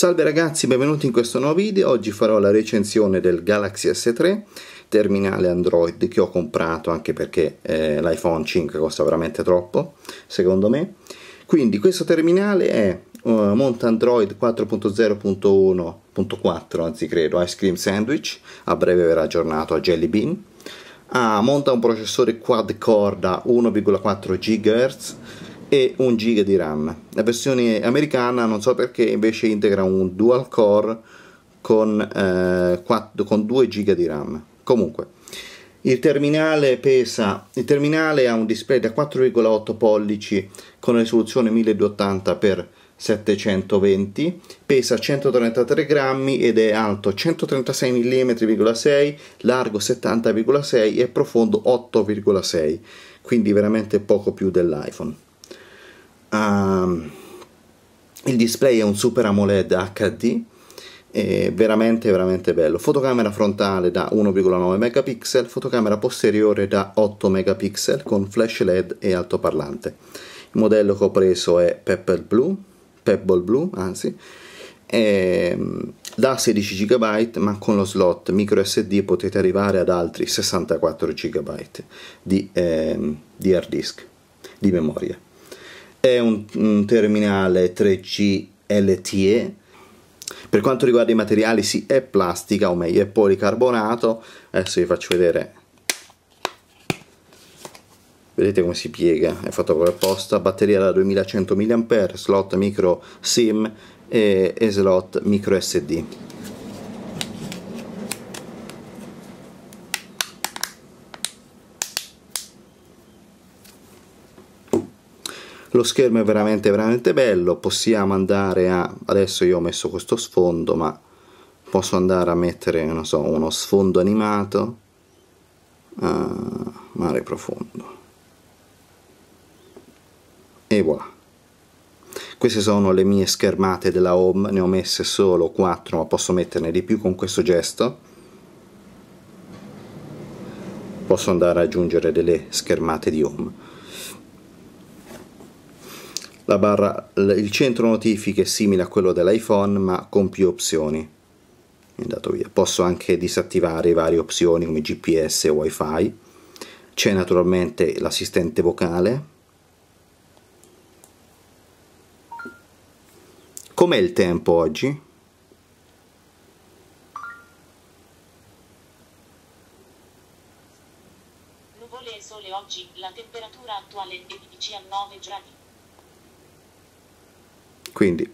Salve ragazzi, benvenuti in questo nuovo video. Oggi farò la recensione del Galaxy S3, terminale Android che ho comprato anche perché eh, l'iPhone 5 costa veramente troppo, secondo me. Quindi questo terminale è uh, eh, monta Android 4.0.1.4, anzi credo, Ice Cream Sandwich, a breve verrà aggiornato a Jelly Bean. Ah, monta un processore quad-core da 1,4 GHz e 1 GB di RAM. La versione americana non so perché invece integra un dual core con, eh, 4, con 2 GB di RAM. Comunque, il terminale pesa, il terminale ha un display da 4,8 pollici con risoluzione 1280x720, pesa 133 grammi ed è alto 136 mm,6, largo 70,6 e profondo 8,6, quindi veramente poco più dell'iPhone. Um, il display è un Super AMOLED HD veramente veramente bello fotocamera frontale da 1,9 megapixel fotocamera posteriore da 8 megapixel con flash led e altoparlante il modello che ho preso è Pebble Blue Pebble Blue anzi è mm, da 16 GB ma con lo slot micro SD potete arrivare ad altri 64 GB di, eh, di hard disk di memoria è un, un terminale 3 g LTE per quanto riguarda i materiali sì è plastica o meglio è policarbonato adesso vi faccio vedere vedete come si piega è fatto proprio apposta batteria da 2100 mAh slot micro sim e, e slot micro sd lo schermo è veramente veramente bello possiamo andare a adesso io ho messo questo sfondo ma posso andare a mettere non so uno sfondo animato uh, mare profondo e voilà queste sono le mie schermate della home ne ho messe solo 4 ma posso metterne di più con questo gesto posso andare ad aggiungere delle schermate di home la barra, il centro notifiche è simile a quello dell'iPhone ma con più opzioni. Andato via. Posso anche disattivare varie opzioni come GPS e WiFi. C'è naturalmente l'assistente vocale. Com'è il tempo oggi? Nuvole e sole oggi, la temperatura attuale è di 19 gradi quindi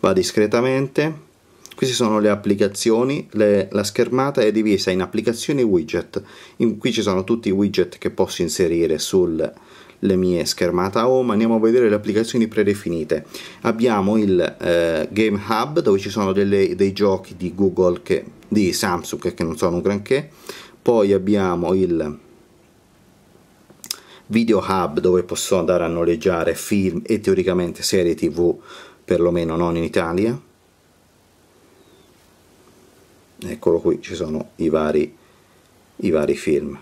va discretamente queste sono le applicazioni le, la schermata è divisa in applicazioni widget in, qui ci sono tutti i widget che posso inserire sulle mie schermata home andiamo a vedere le applicazioni predefinite abbiamo il eh, game hub dove ci sono delle, dei giochi di google che, di samsung che non sono un granché poi abbiamo il video hub dove posso andare a noleggiare film e teoricamente serie tv, perlomeno non in Italia. Eccolo qui, ci sono i vari, i vari film.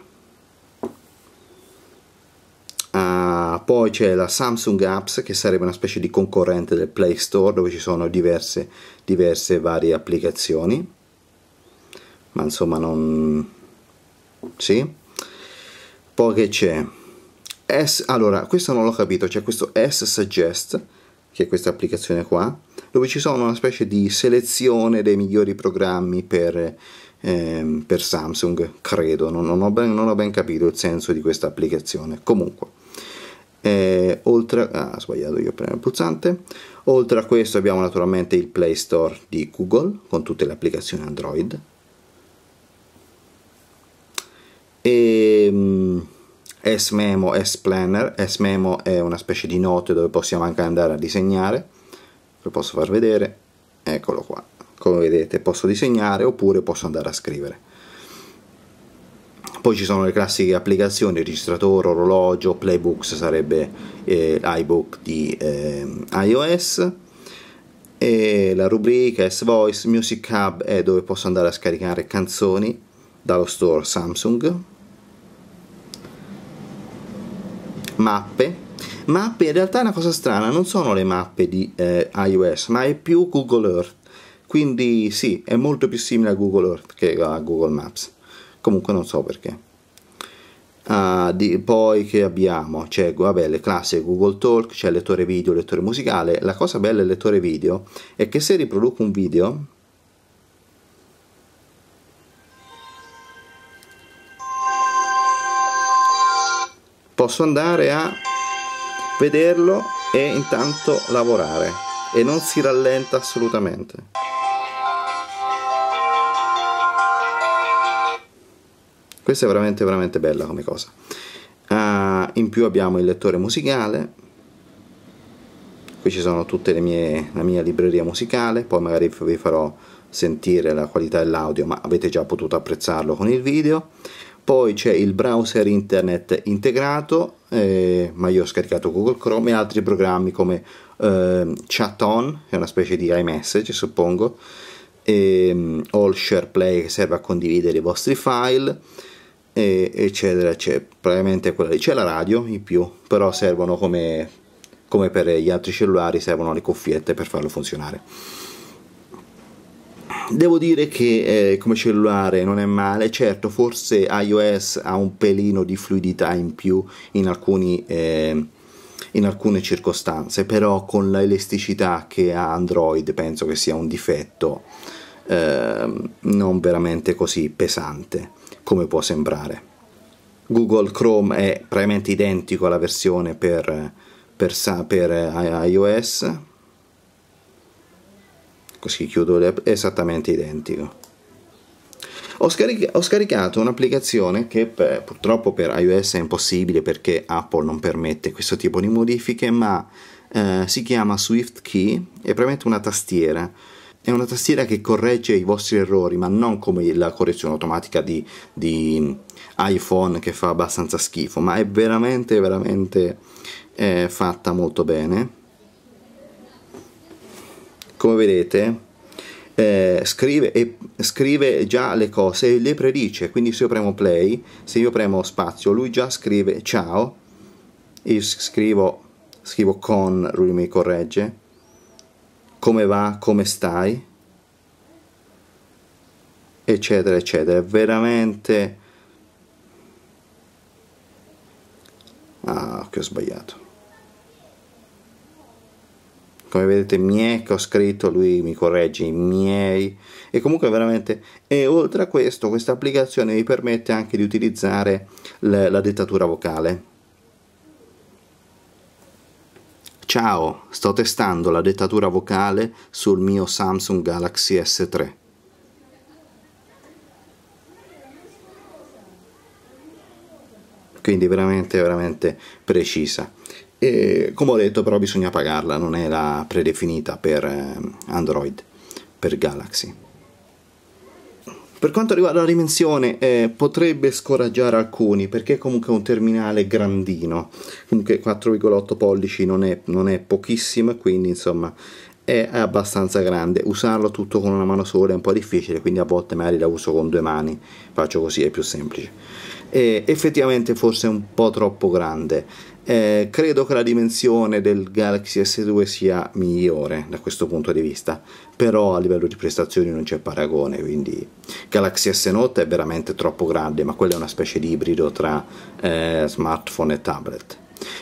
Ah, poi c'è la Samsung Apps che sarebbe una specie di concorrente del Play Store dove ci sono diverse, diverse varie applicazioni. Ma insomma non... sì. Poi che c'è? S, allora, questo non l'ho capito, c'è questo S Suggest, che è questa applicazione qua, dove ci sono una specie di selezione dei migliori programmi per, ehm, per Samsung, credo, non, non, ho ben, non, ho ben, capito il senso di questa applicazione. Comunque, eh, oltre, ah, sbagliato io a premere il pulsante, oltre a questo abbiamo naturalmente il Play Store di Google, con tutte le applicazioni Android, e S-Memo S-Planner. S-Memo è una specie di note dove possiamo anche andare a disegnare. Lo posso far vedere, eccolo qua. Come vedete posso disegnare oppure posso andare a scrivere. Poi ci sono le classiche applicazioni, registratore, orologio, playbooks sarebbe eh, iBook di eh, iOS e la rubrica S-Voice, Music Hub è dove posso andare a scaricare canzoni dallo store Samsung mappe mappe in realtà è una cosa strana non sono le mappe di eh, iOS ma è più Google Earth quindi sì è molto più simile a Google Earth che a Google Maps comunque non so perché Uh, di, poi che abbiamo c'è vabbè, le classi Google Talk, c'è lettore video, lettore musicale. La cosa bella del lettore video è che se riproduco un video posso andare a vederlo e intanto lavorare e non si rallenta assolutamente questa è veramente veramente bella come cosa uh, in più abbiamo il lettore musicale qui ci sono tutte le mie la mia libreria musicale poi magari vi farò sentire la qualità dell'audio ma avete già potuto apprezzarlo con il video poi c'è il browser internet integrato, eh, ma io ho scaricato Google Chrome e altri programmi come eh, Chaton, che è una specie di iMessage suppongo, e, mm, All SharePlay che serve a condividere i vostri file, e, eccetera, eccetera. Probabilmente quella lì c'è la radio in più, però servono come, come per gli altri cellulari, servono le cuffiette per farlo funzionare. Devo dire che eh, come cellulare non è male, certo forse iOS ha un pelino di fluidità in più in, alcuni, eh, in alcune circostanze, però con l'elasticità che ha Android penso che sia un difetto eh, non veramente così pesante come può sembrare. Google Chrome è praticamente identico alla versione per, per, per eh, iOS, così chiudo è esattamente identico ho, scarica, ho scaricato un'applicazione che per, purtroppo per iOS è impossibile perché Apple non permette questo tipo di modifiche ma eh, si chiama Swift Key è praticamente una tastiera è una tastiera che corregge i vostri errori, ma non come la correzione automatica di, di iPhone che fa abbastanza schifo, ma è veramente, veramente eh, fatta molto bene come vedete eh, scrive, e, scrive già le cose e le predice quindi se io premo play se io premo spazio lui già scrive ciao io scrivo scrivo con lui mi corregge come va come stai eccetera eccetera è veramente ah che ho sbagliato come vedete miei che ho scritto lui mi corregge i miei e comunque veramente e oltre a questo questa applicazione mi permette anche di utilizzare le, la dettatura vocale ciao sto testando la dettatura vocale sul mio Samsung Galaxy S3 quindi veramente veramente precisa e, come ho detto però bisogna pagarla, non è la predefinita per eh, Android, per Galaxy. Per quanto riguarda la dimensione, eh, potrebbe scoraggiare alcuni perché comunque è un terminale grandino, comunque 4,8 pollici non è, non è pochissimo, quindi insomma è abbastanza grande. Usarlo tutto con una mano sola è un po' difficile, quindi a volte magari la uso con due mani, faccio così, è più semplice eh, effettivamente forse un po' troppo grande. Eh, credo che la dimensione del Galaxy S2 sia migliore da questo punto di vista, però a livello di prestazioni non c'è paragone, quindi Galaxy S Note è veramente troppo grande, ma quello è una specie di ibrido tra eh, smartphone e tablet.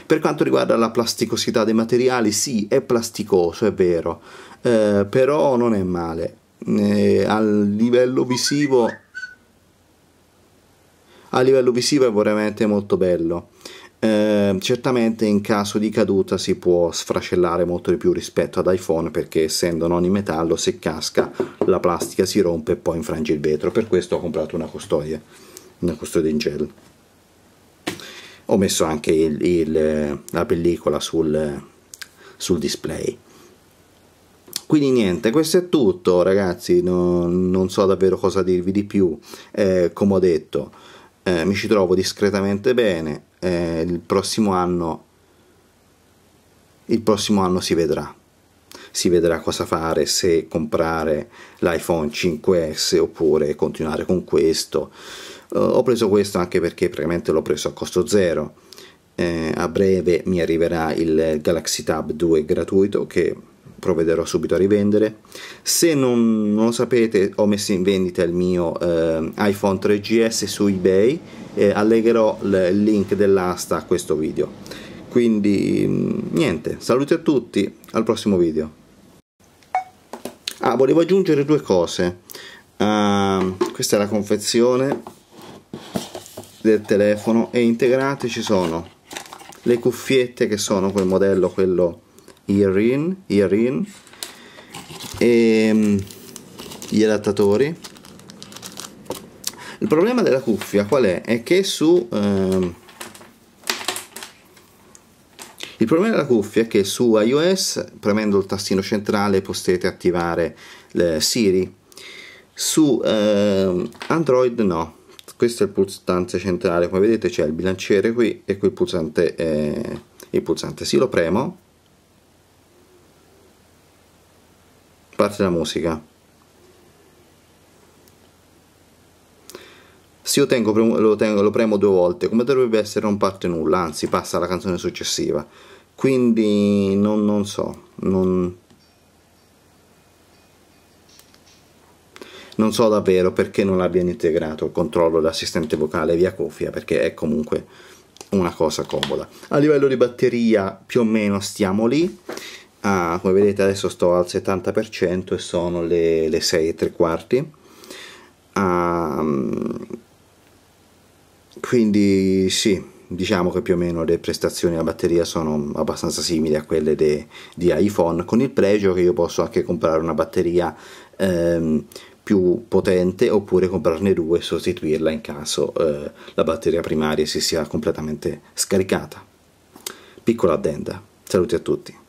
Per quanto riguarda la plasticosità dei materiali, sì, è plasticoso, è vero, eh, però non è male. Eh, a livello visivo a livello visivo è veramente molto bello. Eh, certamente in caso di caduta si può sfracellare molto di più rispetto ad iPhone perché essendo non in metallo se casca la plastica si rompe e poi infrange il vetro per questo ho comprato una custodia una custodia in gel ho messo anche il, il, la pellicola sul, sul display quindi niente questo è tutto ragazzi non, non so davvero cosa dirvi di più eh, come ho detto eh, mi ci trovo discretamente bene, eh, il, prossimo anno, il prossimo anno si vedrà. Si vedrà cosa fare, se comprare l'iPhone 5S oppure continuare con questo. Eh, ho preso questo anche perché praticamente l'ho preso a costo zero. Eh, a breve mi arriverà il Galaxy Tab 2 gratuito che provvederò subito a rivendere se non, non, lo sapete ho messo in vendita il mio eh, iPhone 3GS su eBay eh, allegherò il link dell'asta a questo video quindi mm, niente saluti a tutti al prossimo video ah volevo aggiungere due cose uh, questa è la confezione del telefono e integrate ci sono le cuffiette che sono quel modello quello Irin, Irin e ehm, gli adattatori. Il problema della cuffia qual è? È che su... Ehm, il problema della cuffia è che su iOS, premendo il tastino centrale, potete attivare eh, Siri. Su ehm, Android no. Questo è il pulsante centrale, come vedete c'è il bilanciere qui e qui il pulsante, eh, il pulsante. Sì, lo premo parte la musica se io tengo, lo, tengo, lo premo due volte come dovrebbe essere non parte nulla anzi passa alla canzone successiva quindi non, non so non, non so davvero perché non abbiano integrato il controllo dell'assistente vocale via cuffia perché è comunque una cosa comoda a livello di batteria più o meno stiamo lì Ah, come vedete adesso sto al 70% e sono le, le 6 e tre quarti. Ah, quindi sì, diciamo che più o meno le prestazioni della batteria sono abbastanza simili a quelle de, di iPhone, con il pregio che io posso anche comprare una batteria ehm, più potente oppure comprarne due e sostituirla in caso eh, la batteria primaria si sia completamente scaricata. Piccola addenda, saluti a tutti.